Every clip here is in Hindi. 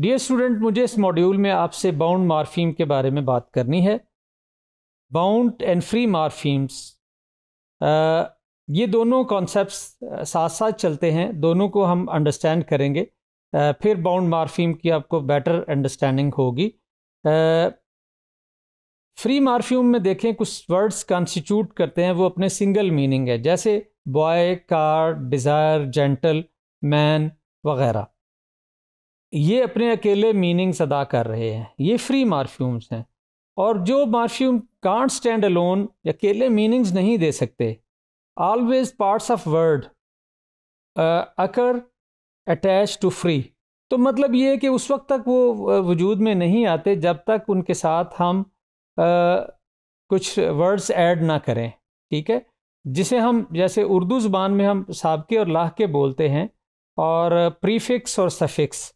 डियर स्टूडेंट मुझे इस मॉड्यूल में आपसे बाउंड मार्फीम के बारे में बात करनी है बाउंड एंड फ्री मार्फीम्स ये दोनों कॉन्सेप्ट्स साथ साथ चलते हैं दोनों को हम अंडरस्टैंड करेंगे आ, फिर बाउंड मार्फीम की आपको बेटर अंडरस्टैंडिंग होगी फ्री मार्फीम में देखें कुछ वर्ड्स कॉन्स्टिट्यूट करते हैं वो अपने सिंगल मीनिंग है जैसे boy car desire gentleman वगैरह ये अपने अकेले मीनिंग्स अदा कर रहे हैं ये फ्री मारफ्यूम्स हैं और जो मारफ्यूम कांट स्टैंड अलोन अकेले मीनिंग्स नहीं दे सकते always parts of word occur attached to free तो मतलब ये कि उस वक्त तक वो वजूद में नहीं आते जब तक उनके साथ हम आ, कुछ वर्ड्स ऐड ना करें ठीक है जिसे हम जैसे उर्दू ज़ुबान में हम सबके और लाह के बोलते हैं और प्रीफिक्स और सफिक्स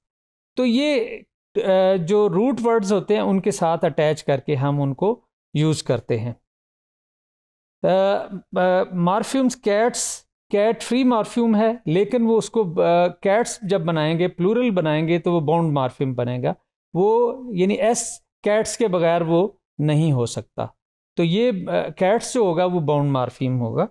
तो ये जो रूट वर्ड्स होते हैं उनके साथ अटैच करके हम उनको यूज़ करते हैं morphemes cats cat free morpheme है लेकिन वो उसको कैट्स जब बनाएंगे प्लूरल बनाएंगे तो वो बाउंड मार्फ्यूम बनेगा वो यानी एस कैट्स के बगैर वो नहीं हो सकता तो ये कैट्स जो होगा वो बाउंड मार्फ्यूम होगा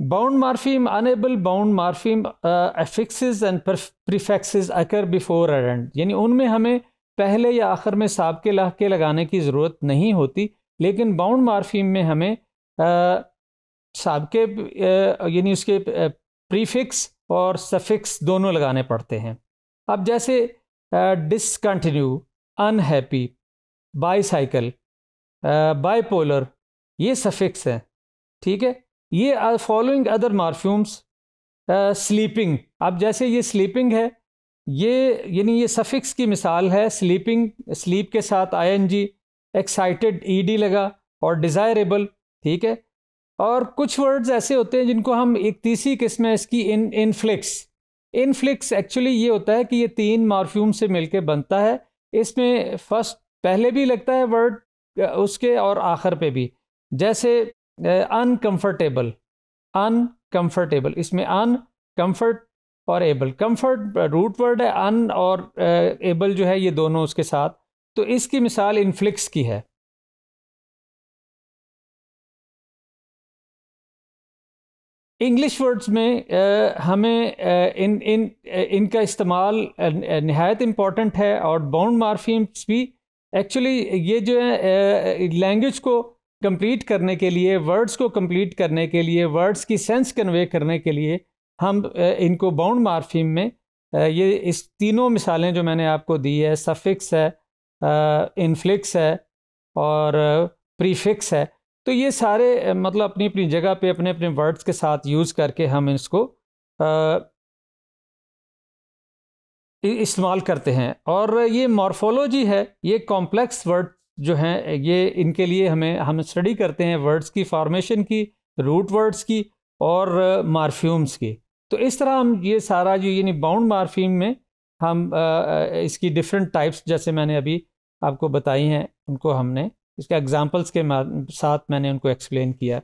Bound morpheme, unable bound morpheme affixes and prefixes occur before and यानी उनमें हमें पहले या आखिर में सबके के लगाने की ज़रूरत नहीं होती लेकिन बाउंड मार्फीम में हमें uh, सबके uh, यानी उसके प्रीफिक्स uh, और सफिक्स दोनों लगाने पड़ते हैं अब जैसे डिसकंटिन्यू अनहैप्पी बाईसाइकिल बाईपोलर ये सफिक्स हैं ठीक है ये फॉलोइंग अदर मारफ्यूम्स स्लीपिंग अब जैसे ये स्लीपिंग है ये यानी ये सफिक्स की मिसाल है स्लीपिंग स्लीप के साथ I N G excited E D लगा और डिज़ायरेबल ठीक है और कुछ वर्ड्स ऐसे होते हैं जिनको हम एक तीसरी किस्म है इसकी इन इनफ्लिक्स इनफ्लिक्स एक्चुअली ये होता है कि ये तीन मारफ्यूम से मिलके बनता है इसमें फर्स्ट पहले भी लगता है वर्ड uh, उसके और आखिर पे भी जैसे अनकंफर्टेबल अनकंफर्टेबल इसमें अन कंफर्ट और एबल कंफर्ट रूट वर्ड है अन और एबल जो है ये दोनों उसके साथ तो इसकी मिसाल इनफ्लिक्स की है इंग्लिश वर्ड्स में आ, हमें आ, इन इन इनका इस्तेमाल नहायत इम्पॉर्टेंट है और बाउंड मार्फीम्स भी एक्चुअली ये जो है लैंग्वेज को कंप्लीट करने के लिए वर्ड्स को कंप्लीट करने के लिए वर्ड्स की सेंस कन्वे करने के लिए हम इनको बाउंड मार्फीम में ये इस तीनों मिसालें जो मैंने आपको दी है सफिक्स है इनफ्लिक्स है और प्रीफिक्स है तो ये सारे मतलब अपनी अपनी जगह पे अपने अपने वर्ड्स के साथ यूज़ करके हम इसको इस्तेमाल करते हैं और ये मॉर्फोलॉजी है ये कॉम्प्लेक्स वर्ड जो हैं ये इनके लिए हमें हम स्टडी करते हैं वर्ड्स की फॉर्मेशन की रूट वर्ड्स की और मारफ्यूम्स uh, की तो इस तरह हम ये सारा जो यानी बाउंड मारफ्यूम में हम uh, uh, इसकी डिफरेंट टाइप्स जैसे मैंने अभी आपको बताई हैं उनको हमने इसके एग्जांपल्स के साथ मैंने उनको एक्सप्लेन किया